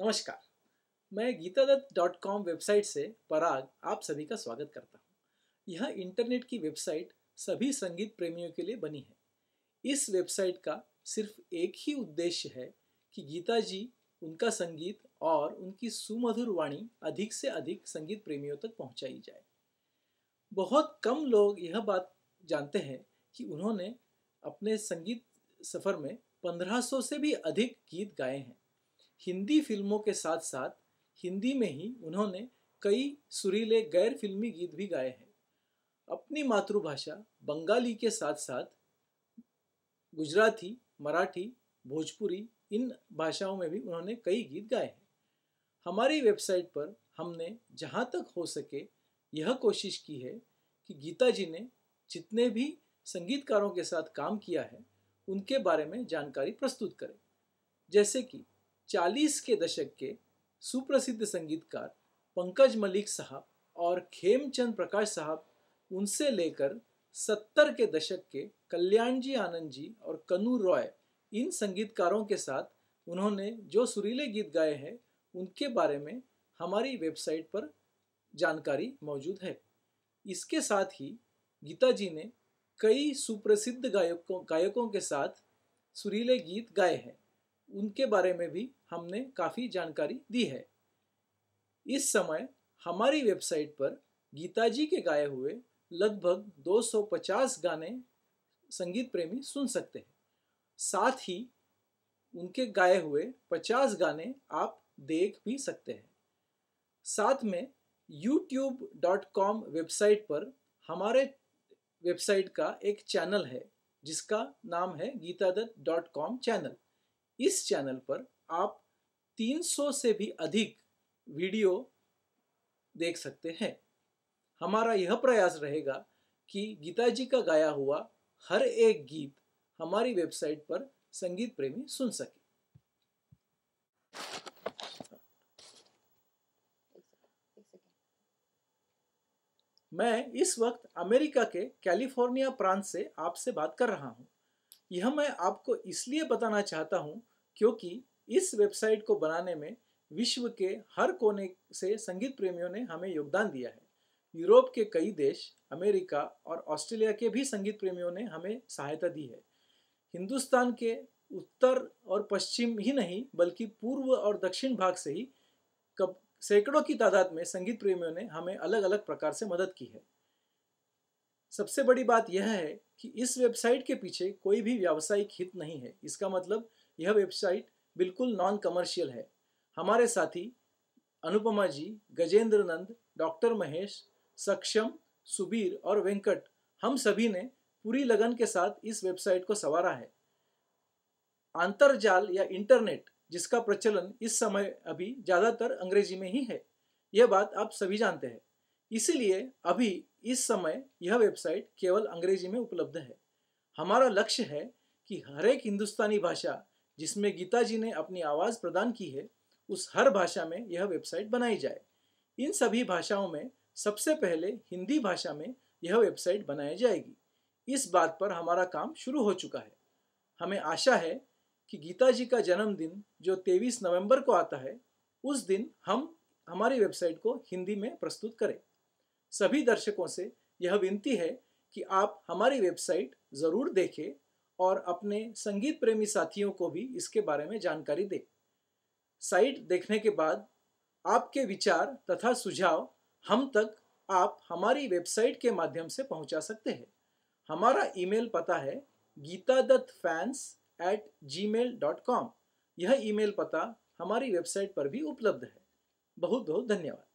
नमस्कार मैं Geeta Dutt dot com website से पराग आप सभी का स्वागत करता हूँ यह इंटरनेट की वेबसाइट सभी संगीत प्रेमियों के लिए बनी है इस वेबसाइट का सिर्फ एक ही उद्देश्य है कि गीता जी उनका संगीत और उनकी सुमधुर वाणी अधिक से अधिक संगीत प्रेमियों तक पहुँचाई जाए बहुत कम लोग यह बात जानते हैं कि उन्होंने अपने संगीत सफ़र में 1500 से भी अधिक गीत गाए हैं हिंदी फिल्मों के साथ साथ हिंदी में ही उन्होंने कई सुरीले गैर फिल्मी गीत भी गाए हैं अपनी मातृभाषा बंगाली के साथ साथ गुजराती मराठी भोजपुरी इन भाषाओं में भी उन्होंने कई गीत गाए हैं हमारी वेबसाइट पर हमने जहाँ तक हो सके यह कोशिश की है कि गीता जी ने जितने भी संगीतकारों के साथ काम किया है उनके बारे में जानकारी प्रस्तुत करें जैसे कि चालीस के दशक के सुप्रसिद्ध संगीतकार पंकज मलिक साहब और खेमचंद प्रकाश साहब उनसे लेकर 70 के दशक के कल्याण जी आनंद जी और कनू रॉय इन संगीतकारों के साथ उन्होंने जो सुरीले गीत गाए हैं उनके बारे में हमारी वेबसाइट पर जानकारी मौजूद है इसके साथ ही गीता जी ने कई सुप्रसिद्ध गायकों गायकों के साथ सुरीले गीत गाए हैं उनके बारे में भी हमने काफ़ी जानकारी दी है इस समय हमारी वेबसाइट पर गीता जी के गाए हुए लगभग 250 गाने संगीत प्रेमी सुन सकते हैं साथ ही उनके गाए हुए 50 गाने आप देख भी सकते हैं साथ में youtube.com वेबसाइट पर हमारे वेबसाइट का एक चैनल है जिसका नाम है गीतादत्त डॉट कॉम चैनल इस चैनल पर आप 300 से भी अधिक वीडियो देख सकते हैं हमारा यह प्रयास रहेगा कि गीता जी का गाया हुआ हर एक गीत हमारी वेबसाइट पर संगीत प्रेमी सुन सके मैं इस वक्त अमेरिका के कैलिफोर्निया प्रांत से आपसे बात कर रहा हूं यह मैं आपको इसलिए बताना चाहता हूँ क्योंकि इस वेबसाइट को बनाने में विश्व के हर कोने से संगीत प्रेमियों ने हमें योगदान दिया है यूरोप के कई देश अमेरिका और ऑस्ट्रेलिया के भी संगीत प्रेमियों ने हमें सहायता दी है हिंदुस्तान के उत्तर और पश्चिम ही नहीं बल्कि पूर्व और दक्षिण भाग से ही कब सैकड़ों की तादाद में संगीत प्रेमियों ने हमें अलग अलग प्रकार से मदद की है सबसे बड़ी बात यह है कि इस वेबसाइट के पीछे कोई भी व्यावसायिक हित नहीं है इसका मतलब यह वेबसाइट बिल्कुल नॉन कमर्शियल है हमारे साथी अनुपमा जी गजेंद्र नंद डॉक्टर महेश सक्षम सुबीर और वेंकट हम सभी ने पूरी लगन के साथ इस वेबसाइट को संवारा है अंतरजाल या इंटरनेट जिसका प्रचलन इस समय अभी ज़्यादातर अंग्रेजी में ही है यह बात आप सभी जानते हैं इसलिए अभी इस समय यह वेबसाइट केवल अंग्रेजी में उपलब्ध है हमारा लक्ष्य है कि हर एक हिंदुस्तानी भाषा जिसमें गीता जी ने अपनी आवाज़ प्रदान की है उस हर भाषा में यह वेबसाइट बनाई जाए इन सभी भाषाओं में सबसे पहले हिंदी भाषा में यह वेबसाइट बनाई जाएगी इस बात पर हमारा काम शुरू हो चुका है हमें आशा है कि गीता जी का जन्मदिन जो 23 नवंबर को आता है उस दिन हम हमारी वेबसाइट को हिंदी में प्रस्तुत करें सभी दर्शकों से यह विनती है कि आप हमारी वेबसाइट ज़रूर देखें और अपने संगीत प्रेमी साथियों को भी इसके बारे में जानकारी दें साइट देखने के बाद आपके विचार तथा सुझाव हम तक आप हमारी वेबसाइट के माध्यम से पहुंचा सकते हैं हमारा ईमेल पता है Geeta Dutt fans at Gmail dot com यह ईमेल पता हमारी वेबसाइट पर भी उपलब्ध है बहुत बहुत धन्यवाद